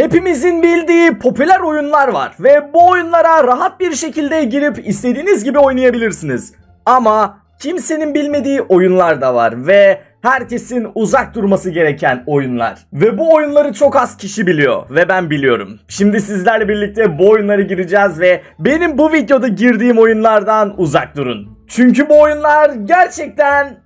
Hepimizin bildiği popüler oyunlar var ve bu oyunlara rahat bir şekilde girip istediğiniz gibi oynayabilirsiniz. Ama kimsenin bilmediği oyunlar da var ve herkesin uzak durması gereken oyunlar. Ve bu oyunları çok az kişi biliyor ve ben biliyorum. Şimdi sizlerle birlikte bu oyunlara gireceğiz ve benim bu videoda girdiğim oyunlardan uzak durun. Çünkü bu oyunlar gerçekten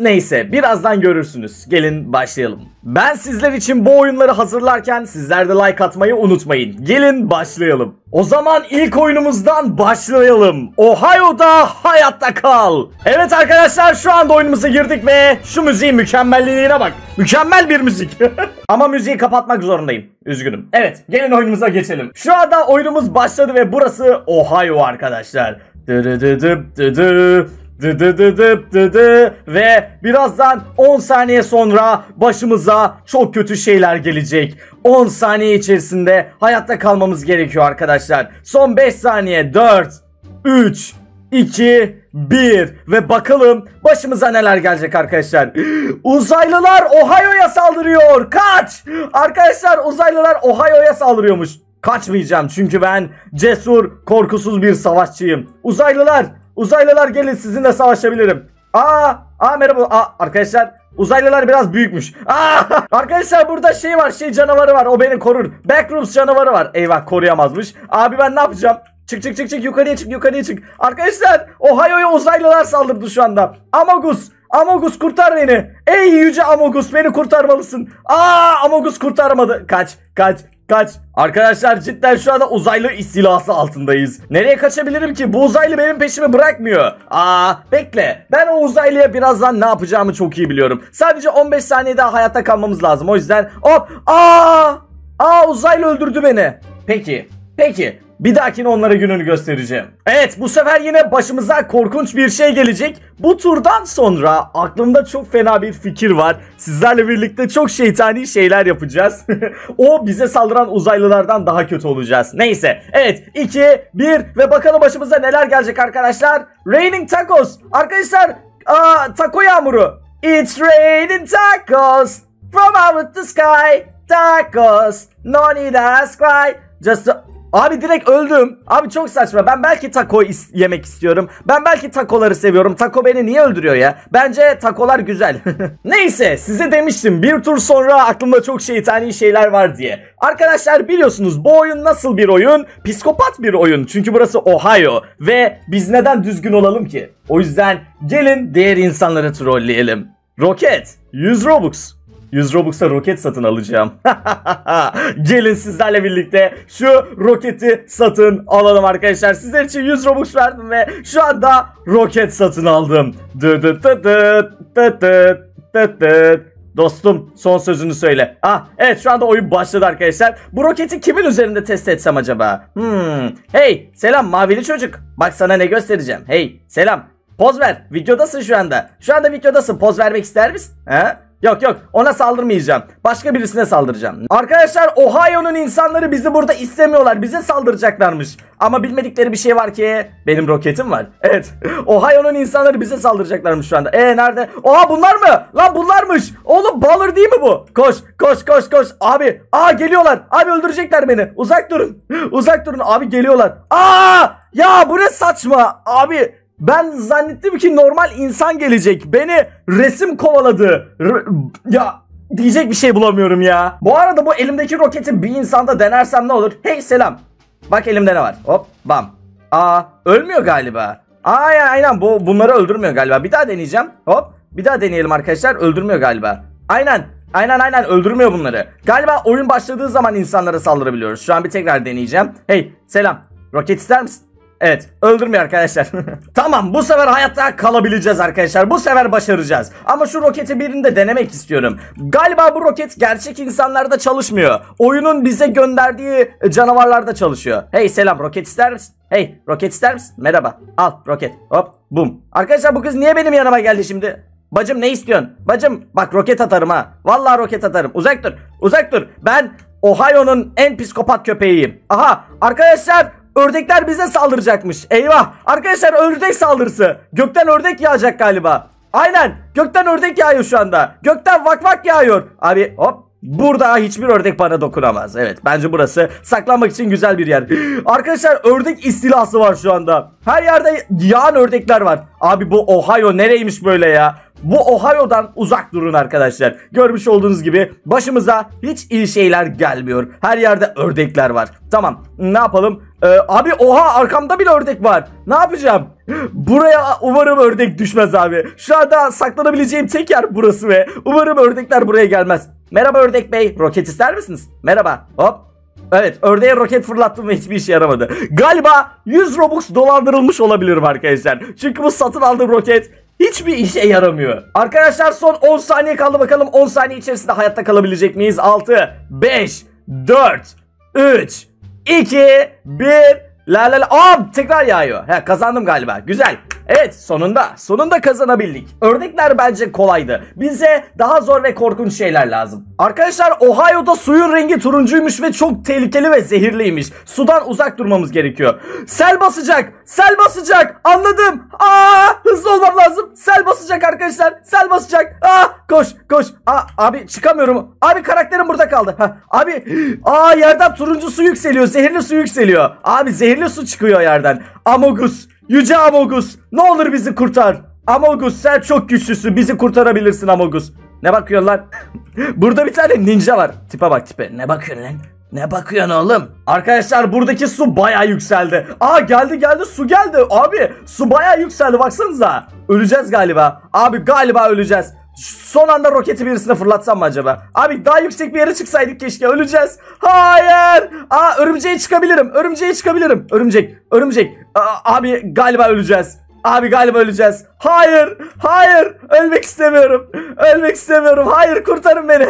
Neyse birazdan görürsünüz. Gelin başlayalım. Ben sizler için bu oyunları hazırlarken sizler de like atmayı unutmayın. Gelin başlayalım. O zaman ilk oyunumuzdan başlayalım. Ohio'da hayatta kal. Evet arkadaşlar şu anda oyunumuza girdik ve şu müziğin mükemmelliğine bak. Mükemmel bir müzik. Ama müziği kapatmak zorundayım. Üzgünüm. Evet gelin oyunumuza geçelim. Şu anda oyunumuz başladı ve burası Ohio arkadaşlar. Dı dı dı dı dı dı dı dı dı dı dı dı ve birazdan 10 saniye sonra başımıza çok kötü şeyler gelecek. 10 saniye içerisinde hayatta kalmamız gerekiyor arkadaşlar. Son 5 saniye 4 3 2 1 ve bakalım başımıza neler gelecek arkadaşlar. Uzaylılar Ohio'ya saldırıyor. Kaç! Arkadaşlar uzaylılar Ohio'ya saldırıyormuş. Kaçmayacağım çünkü ben cesur, korkusuz bir savaşçıyım. Uzaylılar Uzaylılar gelin sizinle savaşabilirim. Aa, aa merhaba. Aa, arkadaşlar uzaylılar biraz büyükmüş. Aa, arkadaşlar burada şey var şey canavarı var o beni korur. Backrooms canavarı var. Eyvah koruyamazmış. Abi ben ne yapacağım? Çık çık çık çık yukarıya çık yukarıya çık. Arkadaşlar Ohio'ya uzaylılar saldırdı şu anda. Amogus. Amogus kurtar beni. Ey yüce Amogus beni kurtarmalısın. Aa Amogus kurtarmadı. Kaç kaç Kaç. Arkadaşlar cidden şu anda uzaylı istilası altındayız. Nereye kaçabilirim ki? Bu uzaylı benim peşimi bırakmıyor. Aa bekle. Ben o uzaylıya birazdan ne yapacağımı çok iyi biliyorum. Sadece 15 saniye daha hayatta kalmamız lazım. O yüzden hop. Aa! Aa uzaylı öldürdü beni. Peki. Peki bir dahakine onlara gününü göstereceğim. Evet bu sefer yine başımıza korkunç bir şey gelecek. Bu turdan sonra aklımda çok fena bir fikir var. Sizlerle birlikte çok şeytani şeyler yapacağız. o bize saldıran uzaylılardan daha kötü olacağız. Neyse. Evet 2, 1 ve bakalım başımıza neler gelecek arkadaşlar. Raining Tacos. Arkadaşlar aa, taco yağmuru. It's raining tacos from out the sky. Tacos. No need to ask why. Just... A Abi direkt öldüm. Abi çok saçma. Ben belki taco is yemek istiyorum. Ben belki takoları seviyorum. Taco beni niye öldürüyor ya? Bence takolar güzel. Neyse size demiştim bir tur sonra aklımda çok şeytani şeyler var diye. Arkadaşlar biliyorsunuz bu oyun nasıl bir oyun? Psikopat bir oyun. Çünkü burası Ohio ve biz neden düzgün olalım ki? O yüzden gelin diğer insanları trolleyelim. Roket 100 Robux. 100 Robux'a roket satın alacağım. Gelin sizlerle birlikte şu roketi satın alalım arkadaşlar. Sizler için 100 Robux verdim ve şu anda roket satın aldım. Dı dı dı dı dı dı dı dı. Dostum son sözünü söyle. Ah evet şu anda oyun başladı arkadaşlar. Bu roketi kimin üzerinde test etsem acaba? Hmm. Hey selam mavili çocuk. Bak sana ne göstereceğim. Hey selam. Poz ver. Videodasın şu anda. Şu anda videodasın. Poz vermek ister misin? Ha? Yok yok ona saldırmayacağım. Başka birisine saldıracağım. Arkadaşlar Ohio'nun insanları bizi burada istemiyorlar. Bize saldıracaklarmış. Ama bilmedikleri bir şey var ki benim roketim var. Evet Ohio'nun insanları bize saldıracaklarmış şu anda. E nerede? Oha bunlar mı? Lan bunlarmış. Oğlum Baller değil mi bu? Koş koş koş koş. Abi aa geliyorlar. Abi öldürecekler beni. Uzak durun. Uzak durun abi geliyorlar. Aa ya bu ne saçma. Abi ben zannettim ki normal insan gelecek. Beni resim kovaladı. R ya diyecek bir şey bulamıyorum ya. Bu arada bu elimdeki roketi bir insanda denersem ne olur? Hey selam. Bak elimde ne var? Hop bam. Aa ölmüyor galiba. Aa ya aynen bu bunları öldürmüyor galiba. Bir daha deneyeceğim. Hop bir daha deneyelim arkadaşlar. Öldürmüyor galiba. Aynen Aynen aynen öldürmüyor bunları. Galiba oyun başladığı zaman insanlara saldırabiliyoruz. Şu an bir tekrar deneyeceğim. Hey selam. Roket ister misin? Evet öldürmüyor arkadaşlar. tamam bu sefer hayatta kalabileceğiz arkadaşlar. Bu sefer başaracağız. Ama şu roketi birinde denemek istiyorum. Galiba bu roket gerçek insanlarda çalışmıyor. Oyunun bize gönderdiği canavarlarda çalışıyor. Hey selam roket ister misin? Hey roket ister misin? Merhaba al roket hop bum. Arkadaşlar bu kız niye benim yanıma geldi şimdi? Bacım ne istiyorsun? Bacım bak roket atarım ha. Vallahi roket atarım. Uzak dur. Uzak dur. Ben Ohio'nun en psikopat köpeğiyim. Aha arkadaşlar Ördekler bize saldıracakmış. Eyvah. Arkadaşlar ördek saldırısı. Gökten ördek yağacak galiba. Aynen. Gökten ördek yağıyor şu anda. Gökten vak vak yağıyor. Abi hop Burada hiçbir ördek bana dokunamaz. Evet bence burası saklanmak için güzel bir yer. Arkadaşlar ördek istilası var şu anda. Her yerde yağan ördekler var. Abi bu Ohio nereymiş böyle ya? bu Ohio'dan uzak durun arkadaşlar. Görmüş olduğunuz gibi başımıza hiç iyi şeyler gelmiyor. Her yerde ördekler var. Tamam ne yapalım? Ee, abi oha arkamda bile ördek var. Ne yapacağım? Buraya umarım ördek düşmez abi. Şu anda saklanabileceğim tek yer burası ve umarım ördekler buraya gelmez. Merhaba ördek bey. Roket ister misiniz? Merhaba. Hop. Evet ördeğe roket fırlattım ve hiçbir işe yaramadı. Galiba 100 Robux dolandırılmış olabilirim arkadaşlar. Çünkü bu satın aldığım roket hiçbir işe yaramıyor. Arkadaşlar son 10 saniye kaldı bakalım 10 saniye içerisinde hayatta kalabilecek miyiz? 6, 5, 4, 3, 2, 1, la la la. Aa, tekrar yağıyor. He, kazandım galiba. Güzel. Evet sonunda sonunda kazanabildik. Örnekler bence kolaydı. Bize daha zor ve korkunç şeyler lazım. Arkadaşlar Ohio'da suyun rengi turuncuymuş ve çok tehlikeli ve zehirliymiş. Sudan uzak durmamız gerekiyor. Sel basacak. Sel basacak. Anladım lazım. Sel basacak arkadaşlar. Sel basacak. Ah koş koş. Ah abi çıkamıyorum. Abi karakterim burada kaldı. Heh, abi aa yerden turuncu su yükseliyor. Zehirli su yükseliyor. Abi zehirli su çıkıyor yerden. Amogus. Yüce Amogus. Ne olur bizi kurtar. Amogus sen çok güçlüsün. Bizi kurtarabilirsin Amogus. Ne bakıyorsun lan? Burada bir tane ninja var. Tipe bak tipe. Ne bakıyorsun lan? Ne bakıyorsun oğlum? Arkadaşlar buradaki su baya yükseldi. Aa geldi geldi su geldi. Abi su baya yükseldi baksanıza. Öleceğiz galiba. Abi galiba öleceğiz. Son anda roketi birisine fırlatsam mı acaba? Abi daha yüksek bir yere çıksaydık keşke öleceğiz. Hayır. Aa örümceğe çıkabilirim. Örümceğe çıkabilirim. Örümcek. Örümcek. Aa, abi galiba öleceğiz. Abi galiba öleceğiz. Hayır. Hayır. Ölmek istemiyorum. Ölmek istemiyorum. Hayır kurtarın beni.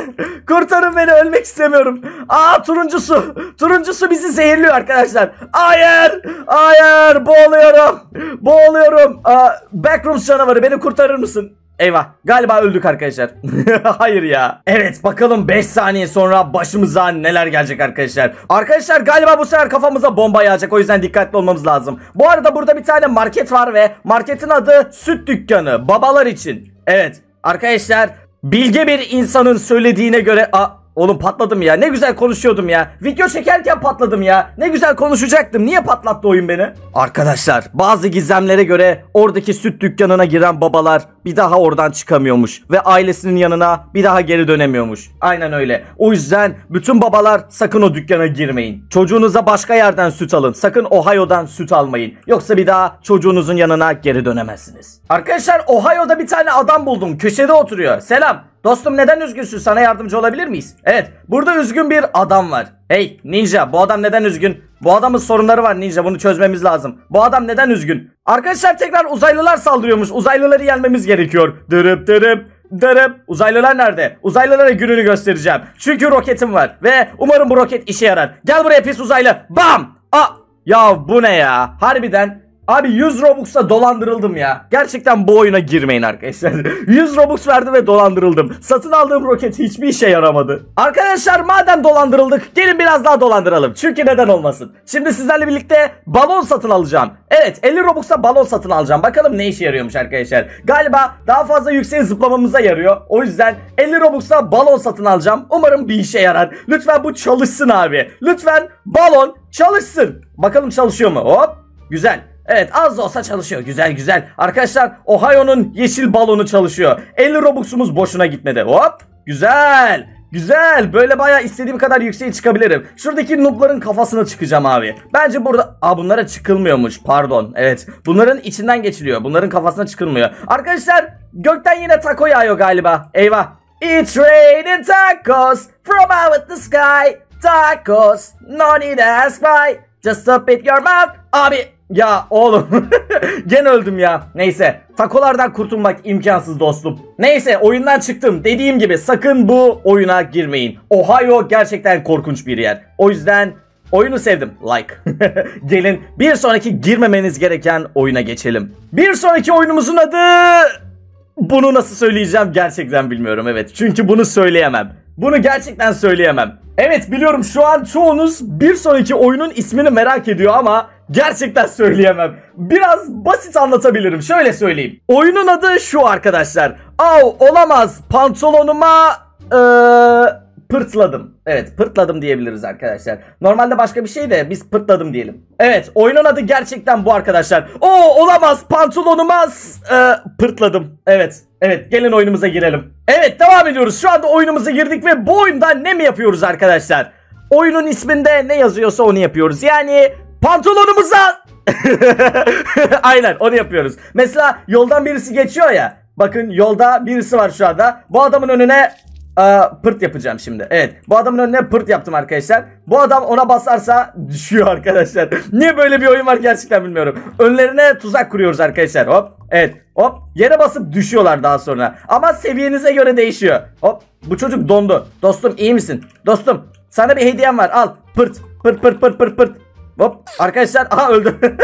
Kurtarın beni. Ölmek istemiyorum. Aa turuncusu. Turuncusu bizi zehirliyor arkadaşlar. Hayır. Hayır. Boğuluyorum. Boğuluyorum. Aa, backrooms canavarı beni kurtarır mısın? Eyvah galiba öldük arkadaşlar. Hayır ya. Evet bakalım 5 saniye sonra başımıza neler gelecek arkadaşlar. Arkadaşlar galiba bu sefer kafamıza bomba yağacak o yüzden dikkatli olmamız lazım. Bu arada burada bir tane market var ve marketin adı süt dükkanı babalar için. Evet arkadaşlar bilge bir insanın söylediğine göre... A Oğlum patladım ya. Ne güzel konuşuyordum ya. Video çekerken patladım ya. Ne güzel konuşacaktım. Niye patlattı oyun beni? Arkadaşlar bazı gizemlere göre oradaki süt dükkanına giren babalar bir daha oradan çıkamıyormuş ve ailesinin yanına bir daha geri dönemiyormuş. Aynen öyle. O yüzden bütün babalar sakın o dükkana girmeyin. Çocuğunuza başka yerden süt alın. Sakın Ohio'dan süt almayın. Yoksa bir daha çocuğunuzun yanına geri dönemezsiniz. Arkadaşlar Ohio'da bir tane adam buldum. Köşede oturuyor. Selam. Dostum neden üzgünsün? Sana yardımcı olabilir miyiz? Evet. Burada üzgün bir adam var. Hey Ninja bu adam neden üzgün? Bu adamın sorunları var Ninja bunu çözmemiz lazım. Bu adam neden üzgün? Arkadaşlar tekrar uzaylılar saldırıyormuş. Uzaylıları yenmemiz gerekiyor. Dırıp dırıp Darım. Uzaylılar nerede? Uzaylılara gününü göstereceğim. Çünkü roketim var. Ve umarım bu roket işe yarar. Gel buraya pis uzaylı. Bam! A! Ya bu ne ya? Harbiden Abi 100 Robux'la dolandırıldım ya. Gerçekten bu oyuna girmeyin arkadaşlar. 100 Robux verdim ve dolandırıldım. Satın aldığım roket hiçbir işe yaramadı. Arkadaşlar madem dolandırıldık gelin biraz daha dolandıralım. Çünkü neden olmasın. Şimdi sizlerle birlikte balon satın alacağım. Evet 50 Robux'a balon satın alacağım. Bakalım ne işe yarıyormuş arkadaşlar. Galiba daha fazla yükseğe zıplamamıza yarıyor. O yüzden 50 Robux'a balon satın alacağım. Umarım bir işe yarar. Lütfen bu çalışsın abi. Lütfen balon çalışsın. Bakalım çalışıyor mu? Hop. Güzel. Evet az da olsa çalışıyor. Güzel güzel. Arkadaşlar Ohio'nun yeşil balonu çalışıyor. 50 Robux'umuz boşuna gitmedi. Hop. Güzel. Güzel. Böyle baya istediğim kadar yükseğe çıkabilirim. Şuradaki noobların kafasına çıkacağım abi. Bence burada... Aa bunlara çıkılmıyormuş. Pardon. Evet. Bunların içinden geçiliyor. Bunların kafasına çıkılmıyor. Arkadaşlar gökten yine taco yağıyor galiba. Eyvah. It's raining tacos from out the sky. Tacos. No need to ask why. Just stop it your mouth. Abi ya oğlum gene öldüm ya. Neyse takolardan kurtulmak imkansız dostum. Neyse oyundan çıktım. Dediğim gibi sakın bu oyuna girmeyin. Ohio gerçekten korkunç bir yer. O yüzden Oyunu sevdim. Like. Gelin bir sonraki girmemeniz gereken oyuna geçelim. Bir sonraki oyunumuzun adı... Bunu nasıl söyleyeceğim gerçekten bilmiyorum evet. Çünkü bunu söyleyemem. Bunu gerçekten söyleyemem. Evet biliyorum şu an çoğunuz bir sonraki oyunun ismini merak ediyor ama Gerçekten söyleyemem. Biraz basit anlatabilirim. Şöyle söyleyeyim. Oyunun adı şu arkadaşlar. Av olamaz pantolonuma ee, pırtladım. Evet pırtladım diyebiliriz arkadaşlar. Normalde başka bir şey de biz pırtladım diyelim. Evet oyunun adı gerçekten bu arkadaşlar. O olamaz pantolonuma ee, pırtladım. Evet Evet gelin oyunumuza girelim. Evet devam ediyoruz. Şu anda oyunumuza girdik ve bu oyunda ne mi yapıyoruz arkadaşlar? Oyunun isminde ne yazıyorsa onu yapıyoruz. Yani Pantolonumuza... Aynen onu yapıyoruz. Mesela yoldan birisi geçiyor ya. Bakın yolda birisi var şu anda. Bu adamın önüne e, pırt yapacağım şimdi. Evet. Bu adamın önüne pırt yaptım arkadaşlar. Bu adam ona basarsa düşüyor arkadaşlar. Niye böyle bir oyun var gerçekten bilmiyorum. Önlerine tuzak kuruyoruz arkadaşlar. Hop. Evet. Hop. Yere basıp düşüyorlar daha sonra. Ama seviyenize göre değişiyor. Hop. Bu çocuk dondu. Dostum iyi misin? Dostum sana bir hediyem var. Al. Pırt. Pırt pırt pırt pırt pırt. Hop arkadaşlar aha öldü.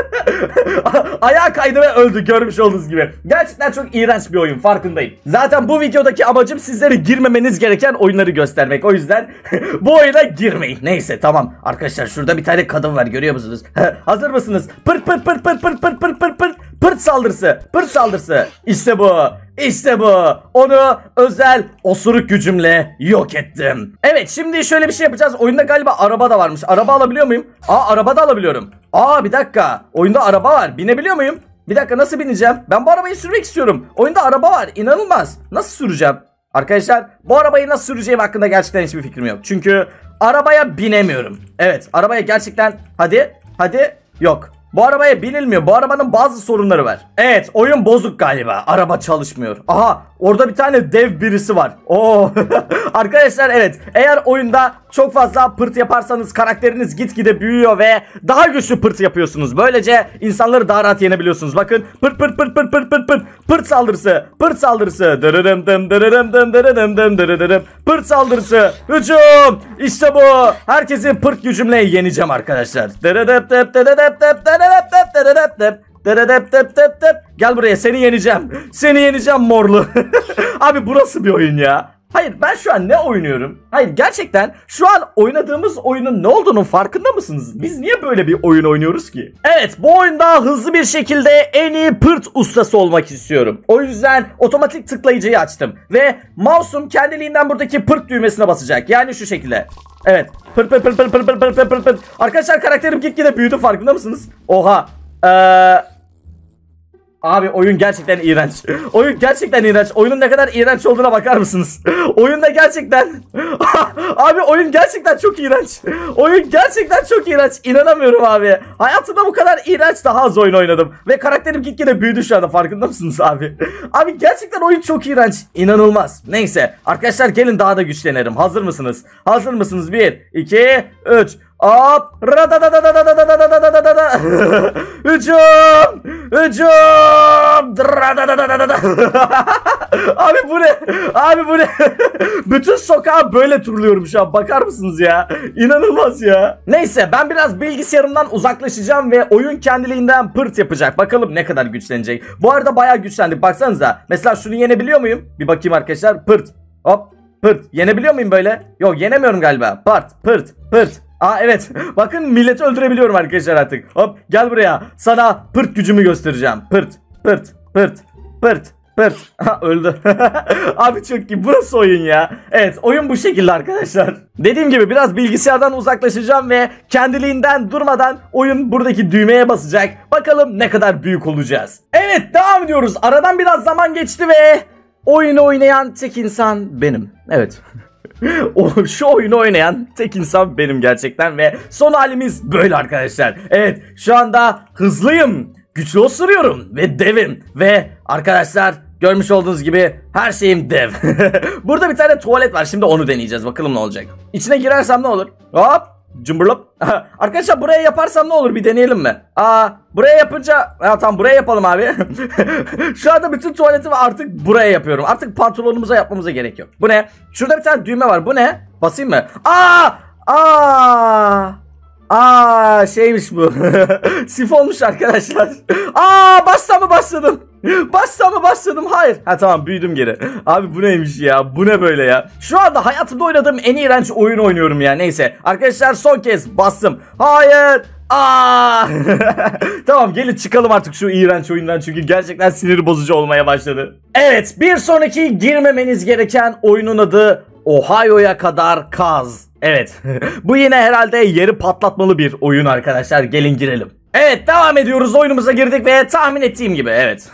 Ayağa kaydı ve öldü görmüş olduğunuz gibi. Gerçekten çok iğrenç bir oyun farkındayım. Zaten bu videodaki amacım sizlere girmemeniz gereken oyunları göstermek. O yüzden bu oyuna girmeyin. Neyse tamam. Arkadaşlar şurada bir tane kadın var görüyor musunuz? Hazır mısınız? Pır pır pır pır pır pır pır pır pır. Pırt saldırısı. Pırt saldırısı. İşte bu. İşte bu. Onu özel osuruk gücümle yok ettim. Evet şimdi şöyle bir şey yapacağız. Oyunda galiba araba da varmış. Araba alabiliyor muyum? Aa araba da alabiliyorum. Aa bir dakika. Oyunda araba var. Binebiliyor muyum? Bir dakika nasıl bineceğim? Ben bu arabayı sürmek istiyorum. Oyunda araba var. inanılmaz. Nasıl süreceğim? Arkadaşlar bu arabayı nasıl süreceğim hakkında gerçekten hiçbir fikrim yok. Çünkü arabaya binemiyorum. Evet arabaya gerçekten hadi hadi yok. Bu arabaya binilmiyor. Bu arabanın bazı sorunları var. Evet oyun bozuk galiba. Araba çalışmıyor. Aha orada bir tane dev birisi var. Oo. Arkadaşlar evet eğer oyunda çok fazla pırt yaparsanız karakteriniz gitgide büyüyor ve daha güçlü pırt yapıyorsunuz. Böylece insanları daha rahat yenebiliyorsunuz. Bakın pırt pırt pırt pırt pırt pırt pırt pırt saldırısı pırt saldırısı dırırım dım dırırım dım dırırım dırırım pırt saldırısı hücum İşte bu herkesi pırt gücümle yeneceğim arkadaşlar. Dırırıp dıp dıp dıp Gel buraya seni yeneceğim. Seni yeneceğim morlu. Abi burası bir oyun ya? Hayır ben şu an ne oynuyorum? Hayır gerçekten şu an oynadığımız oyunun ne olduğunun farkında mısınız? Biz niye böyle bir oyun oynuyoruz ki? Evet bu oyunda hızlı bir şekilde en iyi pırt ustası olmak istiyorum. O yüzden otomatik tıklayıcıyı açtım. Ve mouse'um kendiliğinden buradaki pırt düğmesine basacak. Yani şu şekilde. Evet pırt pırt pırt pırt pırt pırt pırt pırt pırt. Arkadaşlar karakterim gitgide büyüdü farkında mısınız? Oha. Eee... Abi oyun gerçekten iğrenç. Oyun gerçekten iğrenç. Oyunun ne kadar iğrenç olduğuna bakar mısınız? Oyunda gerçekten... abi oyun gerçekten çok iğrenç. Oyun gerçekten çok iğrenç. İnanamıyorum abi. Hayatımda bu kadar iğrenç daha az oyun oynadım. Ve karakterim gitgide büyüdü şu anda farkında mısınız abi? Abi gerçekten oyun çok iğrenç. İnanılmaz. Neyse. Arkadaşlar gelin daha da güçlenelim. Hazır mısınız? Hazır mısınız? 1, 2, 3... Hop! Hücum! Hücum! Abi bu ne? Abi bu ne? Bütün sokağa böyle turluyorum şu an. Bakar mısınız ya? İnanılmaz ya. Neyse ben biraz bilgisayarımdan uzaklaşacağım ve oyun kendiliğinden pırt yapacak. Bakalım ne kadar güçlenecek. Bu arada bayağı güçlendik. Baksanıza. Mesela şunu yenebiliyor muyum? Bir bakayım arkadaşlar. Pırt. Hop. Pırt. Yenebiliyor muyum böyle? Yok yenemiyorum galiba. Pırt. Pırt. Pırt. Aa evet. Bakın milleti öldürebiliyorum arkadaşlar artık. Hop gel buraya. Sana pırt gücümü göstereceğim. Pırt pırt pırt pırt pırt. Ha öldü. Abi çok iyi. Burası oyun ya. Evet oyun bu şekilde arkadaşlar. Dediğim gibi biraz bilgisayardan uzaklaşacağım ve kendiliğinden durmadan oyun buradaki düğmeye basacak. Bakalım ne kadar büyük olacağız. Evet devam ediyoruz. Aradan biraz zaman geçti ve oyunu oynayan tek insan benim. Evet. o, şu oyunu oynayan tek insan benim gerçekten ve son halimiz böyle arkadaşlar. Evet şu anda hızlıyım, güçlü osuruyorum ve devim ve arkadaşlar görmüş olduğunuz gibi her şeyim dev. Burada bir tane tuvalet var şimdi onu deneyeceğiz bakalım ne olacak. İçine girersem ne olur? Hop Cımbırlop. Arkadaşlar buraya yaparsam ne olur bir deneyelim mi? Aa buraya yapınca ya tamam buraya yapalım abi. Şu anda bütün tuvaletimi artık buraya yapıyorum. Artık pantolonumuza yapmamıza gerek yok. Bu ne? Şurada bir tane düğme var. Bu ne? Basayım mı? Aa! Aa! Aa şeymiş bu. Sifonmuş arkadaşlar. Aa basta mı bastırdım? Bassa mı başladım? Hayır. Ha tamam büyüdüm geri. Abi bu neymiş ya? Bu ne böyle ya? Şu anda hayatımda oynadığım en iğrenç oyun oynuyorum ya. Neyse. Arkadaşlar son kez bastım. Hayır. Aa! tamam gelin çıkalım artık şu iğrenç oyundan çünkü gerçekten sinir bozucu olmaya başladı. Evet bir sonraki girmemeniz gereken oyunun adı Ohio'ya kadar kaz. Evet bu yine herhalde yeri patlatmalı bir oyun arkadaşlar gelin girelim. Evet devam ediyoruz oyunumuza girdik ve tahmin ettiğim gibi evet.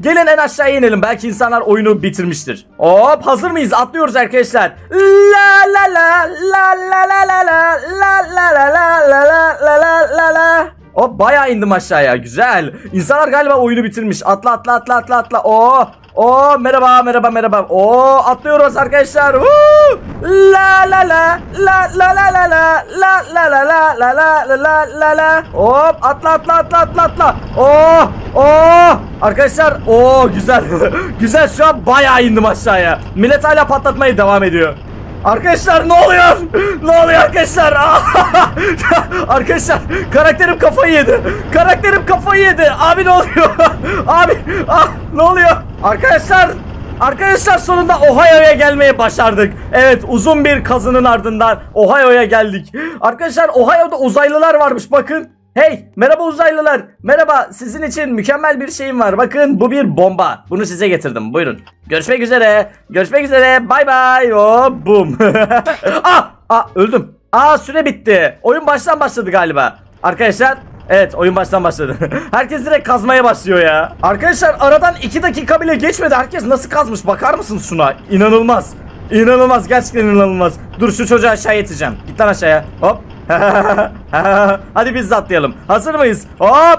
Gelin en aşağıya inelim belki insanlar oyunu bitirmiştir. Hop hazır mıyız atlıyoruz arkadaşlar. La la la la la la la la la la la la la la la la la Hop bayağı indim aşağıya güzel. İnsanlar galiba oyunu bitirmiş. Atla atla atla atla atla. Oo Oo merhaba merhaba merhaba. Oo atlıyoruz arkadaşlar. Woo! La la la la la la la la la la la la la la la la Hop atla atla atla atla atla. Oo oo arkadaşlar oo güzel. güzel şu an bayağı indim aşağıya. Millet hala patlatmaya devam ediyor. Arkadaşlar ne oluyor? Ne oluyor arkadaşlar? arkadaşlar karakterim kafayı yedi. Karakterim kafayı yedi. Abi ne oluyor? Abi ah, ne oluyor? Arkadaşlar Arkadaşlar sonunda Ohio'ya gelmeyi başardık. Evet uzun bir kazının ardından Ohio'ya geldik. Arkadaşlar Ohio'da uzaylılar varmış bakın. Hey merhaba uzaylılar. Merhaba sizin için mükemmel bir şeyim var. Bakın bu bir bomba. Bunu size getirdim. Buyurun. Görüşmek üzere. Görüşmek üzere. Bay bay. Hop bum. ah, ah öldüm. Aa ah, süre bitti. Oyun baştan başladı galiba. Arkadaşlar Evet oyun baştan başladı. herkes direkt kazmaya başlıyor ya. Arkadaşlar aradan 2 dakika bile geçmedi. Herkes nasıl kazmış bakar mısın şuna? İnanılmaz. İnanılmaz gerçekten inanılmaz. Dur şu çocuğu aşağı yeteceğim. Git lan aşağıya. Hop. Hadi biz atlayalım. Hazır mıyız? Hop!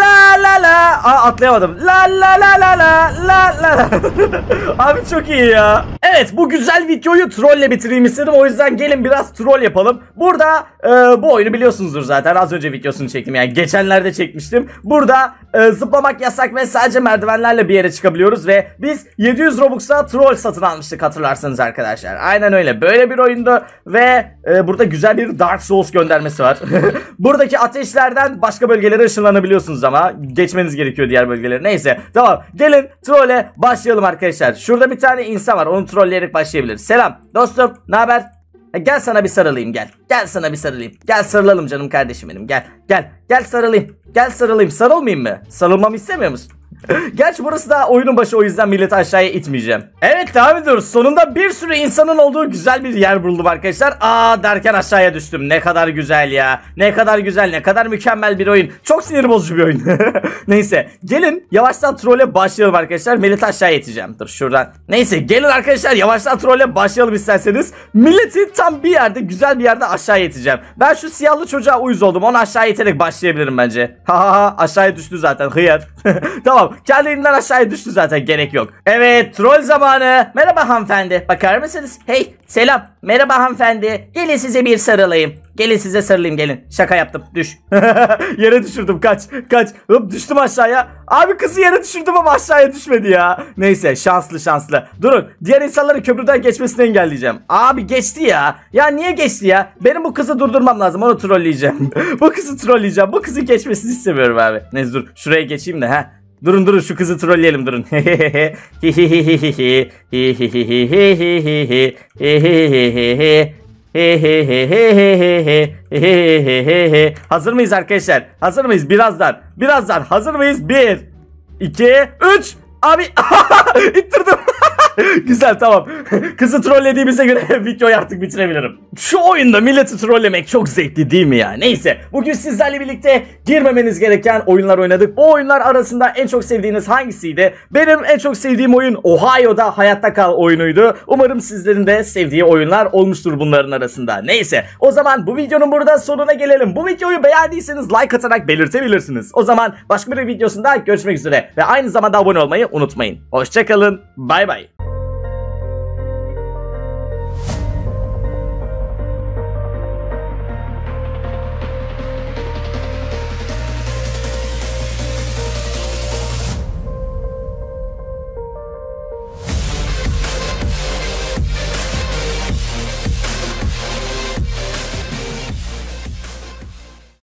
La la la. Aa, atlayamadım. La la la la la la la. Abi çok iyi ya. Evet bu güzel videoyu trolle bitireyim istedim. O yüzden gelin biraz troll yapalım. Burada e, bu oyunu biliyorsunuzdur zaten. Az önce videosunu çektim. Yani geçenlerde çekmiştim. Burada e, zıplamak yasak ve sadece merdivenlerle bir yere çıkabiliyoruz ve biz 700 Robux'a troll satın almıştık hatırlarsanız arkadaşlar. Aynen öyle. Böyle bir oyunda ve e, burada güzel bir Dark Souls göndermesi var var. Buradaki ateşlerden başka bölgelere ışınlanabiliyorsunuz ama geçmeniz gerekiyor diğer bölgelere. Neyse tamam gelin trolle başlayalım arkadaşlar. Şurada bir tane insan var onu trolleyerek başlayabilir. Selam dostum ne haber? Gel sana bir sarılayım gel. Gel sana bir sarılayım. Gel sarılalım canım kardeşim benim gel. Gel gel sarılayım. Gel sarılayım sarılmayayım mı? Sarılmamı istemiyor musun? Gerçi burası da oyunun başı o yüzden milleti aşağıya itmeyeceğim. Evet devam ediyoruz. Sonunda bir sürü insanın olduğu güzel bir yer buldum arkadaşlar. Aa derken aşağıya düştüm. Ne kadar güzel ya. Ne kadar güzel ne kadar mükemmel bir oyun. Çok sinir bozucu bir oyun. Neyse gelin yavaştan trole başlayalım arkadaşlar. Milleti aşağıya iteceğim. Dur şuradan. Neyse gelin arkadaşlar yavaştan trole başlayalım isterseniz. Milleti tam bir yerde güzel bir yerde aşağıya iteceğim. Ben şu siyahlı çocuğa uyuz oldum. Onu aşağıya iterek başlayabilirim bence. Ha ha ha aşağıya düştü zaten hıyar. tamam Wow kendiliğinden aşağıya düştü zaten gerek yok. Evet troll zamanı. Merhaba hanımefendi bakar mısınız? Hey selam merhaba hanımefendi. Gelin size bir sarılayım. Gelin size sarılayım gelin. Şaka yaptım düş. yere düşürdüm kaç kaç. Hop düştüm aşağıya. Abi kızı yere düşürdüm ama aşağıya düşmedi ya. Neyse şanslı şanslı. Durun diğer insanların köprüden geçmesini engelleyeceğim. Abi geçti ya. Ya niye geçti ya? Benim bu kızı durdurmam lazım onu trolleyeceğim. bu kızı trolleyeceğim. Bu kızın geçmesini istemiyorum abi. Neyse dur şuraya geçeyim de ha. Durun durun şu kızı trolleyelim durun. hazır mıyız arkadaşlar? Hazır mıyız? Birazdan. Birazdan. Hazır mıyız? Bir, iki, üç. Abi ittirdim. Güzel tamam. Kızı trollediğimize göre videoyu artık bitirebilirim. Şu oyunda milleti trollemek çok zevkli değil mi ya? Neyse bugün sizlerle birlikte girmemeniz gereken oyunlar oynadık. Bu oyunlar arasında en çok sevdiğiniz hangisiydi? Benim en çok sevdiğim oyun Ohio'da Hayatta Kal oyunuydu. Umarım sizlerin de sevdiği oyunlar olmuştur bunların arasında. Neyse o zaman bu videonun burada sonuna gelelim. Bu videoyu beğendiyseniz like atarak belirtebilirsiniz. O zaman başka bir videosunda görüşmek üzere ve aynı zamanda abone olmayı unutmayın. Hoşçakalın. Bay bay.